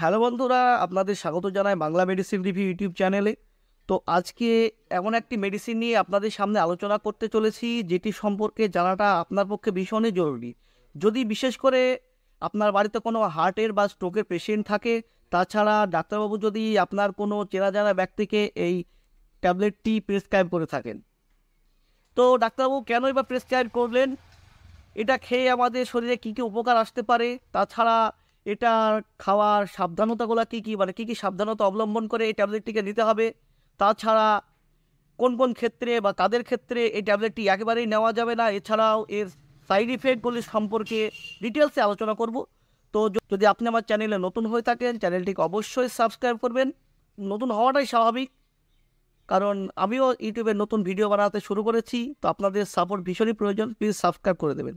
hello বন্ধুরা আপনাদের স্বাগত জানাই বাংলা মেডিসিন রিভিউ ইউটিউব চ্যানেলে তো আজকে এমন একটি মেডিসিন নিয়ে আপনাদের সামনে আলোচনা করতে চলেছি যেটি সম্পর্কে জানাটা আপনার পক্ষে ভীষণই জরুরি যদি বিশেষ করে আপনার বাড়িতে কোনো হার্টের বা স্ট্রোকের পেশেন্ট থাকে তাছাড়া ডাক্তারবাবু যদি আপনার কোনো চেনা জানা ব্যক্তিকে এই ট্যাবলেটটি প্রেসক্রাইব করে থাকেন তো ডাক্তারবাবু কেনই বা প্রেসক্রাইব করলেন এটা খেয়ে আমাদের শরীরে কী কী উপকার আসতে পারে তাছাড়া এটা খাওয়ার সাবধানতাগুলো কী কী মানে কী কী সাবধানতা অবলম্বন করে এই ট্যাবলেটটিকে নিতে হবে তাছাড়া কোন কোন ক্ষেত্রে বা কাদের ক্ষেত্রে এই ট্যাবলেটটি একেবারেই নেওয়া যাবে না এছাড়াও এর সাইড ইফেক্টগুলি সম্পর্কে ডিটেলসে আলোচনা করব তো যদি আপনি আমার চ্যানেলে নতুন হয়ে থাকেন চ্যানেলটিকে অবশ্যই সাবস্ক্রাইব করবেন নতুন হওয়াটাই স্বাভাবিক কারণ আমিও ইউটিউবে নতুন ভিডিও বানাতে শুরু করেছি তো আপনাদের সাপোর্ট ভীষণই প্রয়োজন প্লিজ সাবস্ক্রাইব করে দেবেন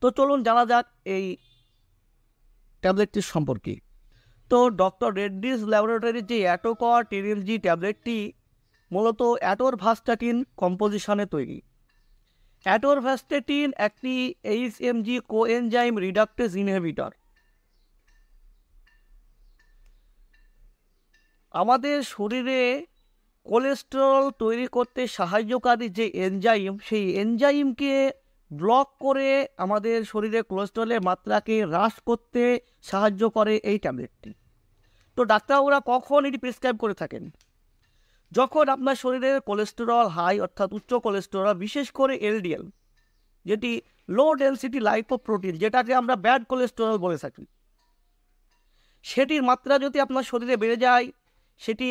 তো চলুন জানা যাক এই ট্যাবলেটটির সম্পর্কে তো ডক্টর রেড্ডিস ল্যাবরেটরির যে অ্যাটোকর টেরিলজি ট্যাবলেটটি মূলত অ্যাটোরভাস্টাটিন কম্পোজিশনে তৈরি অ্যাটোরভাস্টাটিন একটি H M G coenzyme reductase inhibitor আমাদের শরীরে কোলেস্টেরল তৈরি করতে সাহায্যকারী যে এনজাইম সেই এনজাইমকে ব্লক করে আমাদের শরীরে কোলেস্ট্রলের মাত্রাকে হ্রাস করতে সাহায্য করে এই ট্যাবলেটটি তো ডাক্তারবাবুরা কখন এটি প্রেসক্রাইব করে থাকেন যখন আপনার শরীরের কোলেস্টেরল হাই অর্থাৎ উচ্চ কোলেস্টেরল বিশেষ করে এলডিএল যেটি লো ডেন্সিটি প্রোটিন যেটাকে আমরা ব্যাড কোলেস্টেরল বলে থাকি সেটির মাত্রা যদি আপনার শরীরে বেড়ে যায় সেটি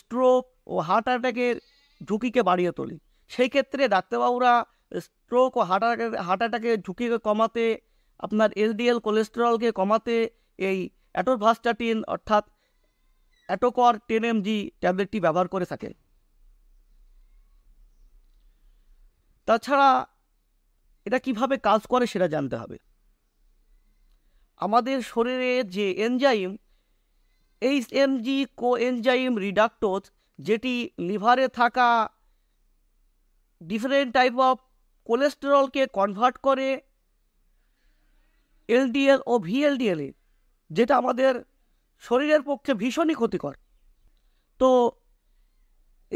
স্ট্রোক ও হার্ট অ্যাটাকের ঝুঁকিকে বাড়িয়ে তোলে সেই ক্ষেত্রে ডাক্তারবাবুরা স্ট্রোক ও হার্ট হার্ট অ্যাটাকের ঝুঁকিকে কমাতে আপনার এলডিএল কোলেস্টেরলকে কমাতে এই অ্যাটোভাস্টাটিন অর্থাৎ অ্যাটোকর টেন এমজি ট্যাবলেটটি ব্যবহার করে থাকে তাছাড়া এটা কিভাবে কাজ করে সেটা জানতে হবে আমাদের শরীরে যে enzyme H MG coenzyme reductase যেটি লিভারে থাকা ডিফারেন্ট টাইপ অফ কোলেস্টেরলকে কনভার্ট করে এলডিএল ও ভিএলডিএলে যেটা আমাদের শরীরের পক্ষে ভীষণই ক্ষতিকর তো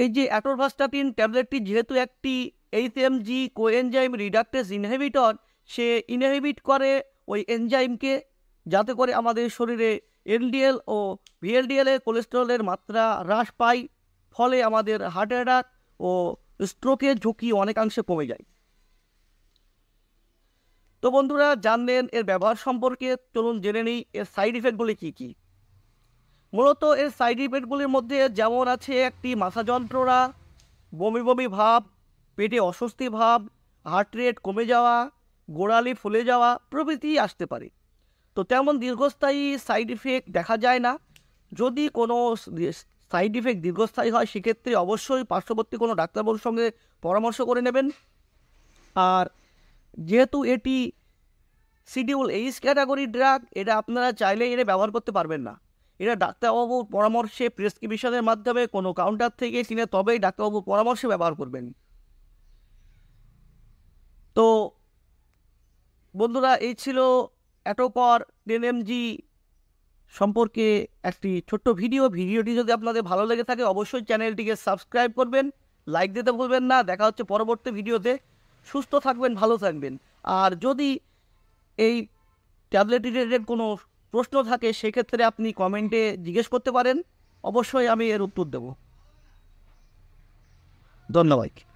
এই যে অ্যাটোরভাস্টাটিন ট্যাবলেটটি যেহেতু একটি H M G coenzyme reductase inhibitor সে ইনহেবিট করে ওই এনজাইমকে যাতে করে আমাদের শরীরে এলডিএল ও ভিএলডিএলে কোলেস্টেরলের মাত্রা হ্রাস পায় ফলে আমাদের হার্ট অ্যাটাক ও স্ট্রোকের ঝুঁকি অনেকাংশে কমে যায় তো বন্ধুরা জানলেন এর ব্যবহার সম্পর্কে চলুন জেনে নিই এর সাইড ইফেক্টগুলি কী কী মূলত এর সাইড ইফেক্টগুলির মধ্যে যেমন আছে একটি মাথা যন্ত্রণা বমি বমি ভাব পেটে অস্বস্তি ভাব হার্ট রেট কমে যাওয়া গোড়ালি ফুলে যাওয়া প্রভৃতি আসতে পারে তো তেমন দীর্ঘস্থায়ী সাইড ইফেক্ট দেখা যায় না যদি কোনো সাইড ইফেক্ট দীর্ঘস্থায়ী হয় সেক্ষেত্রে অবশ্যই পার্শ্ববর্তী কোনো ডাক্তারবাবুর সঙ্গে পরামর্শ করে নেবেন আর যেহেতু এটি শিডিউল এইচ ক্যাটাগরি ড্রাগ এটা আপনারা চাইলে এটা ব্যবহার করতে পারবেন না এটা ডাক্তারবাবুর পরামর্শে প্রেসক্রিপশনের মাধ্যমে কোনো কাউন্টার থেকে কিনে তবেই ডাক্তারবাবুর পরামর্শে ব্যবহার করবেন তো বন্ধুরা এই ছিল অ্যাটোকর টেন এমজি সম্পর্কে একটি ছোট্ট ভিডিও ভিডিওটি যদি আপনাদের ভালো লেগে থাকে অবশ্যই চ্যানেলটিকে সাবস্ক্রাইব করবেন লাইক দিতে ভুলবেন না দেখা হচ্ছে পরবর্তী ভিডিওতে সুস্থ থাকবেন ভালো থাকবেন আর যদি এই ট্যাবলেট রিলেটেড কোনো প্রশ্ন থাকে সেক্ষেত্রে আপনি কমেন্টে জিজ্ঞেস করতে পারেন অবশ্যই আমি এর উত্তর দেব ধন্যবাদ